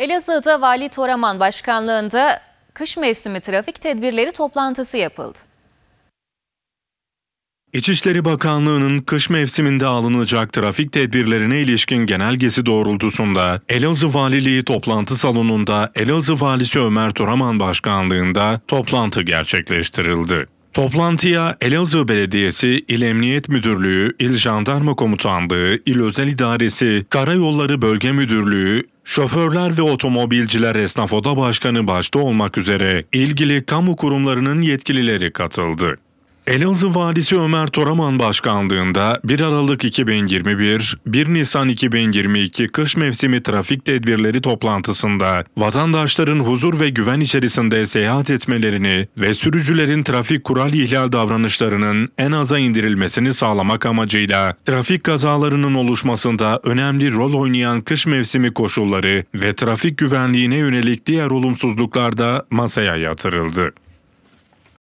Elazığ'da Vali Toraman Başkanlığı'nda kış mevsimi trafik tedbirleri toplantısı yapıldı. İçişleri Bakanlığı'nın kış mevsiminde alınacak trafik tedbirlerine ilişkin genelgesi doğrultusunda Elazığ Valiliği toplantı salonunda Elazığ Valisi Ömer Toraman Başkanlığı'nda toplantı gerçekleştirildi. Toplantıya Elazığ Belediyesi, İl Emniyet Müdürlüğü, İl Jandarma Komutanlığı, İl Özel İdaresi, Karayolları Bölge Müdürlüğü, Şoförler ve Otomobilciler Esnaf Oda Başkanı başta olmak üzere ilgili kamu kurumlarının yetkilileri katıldı. Elazığ Valisi Ömer Toraman başkanlığında 1 Aralık 2021, 1 Nisan 2022 kış mevsimi trafik tedbirleri toplantısında vatandaşların huzur ve güven içerisinde seyahat etmelerini ve sürücülerin trafik kural ihlal davranışlarının en aza indirilmesini sağlamak amacıyla trafik kazalarının oluşmasında önemli rol oynayan kış mevsimi koşulları ve trafik güvenliğine yönelik diğer olumsuzluklar da masaya yatırıldı.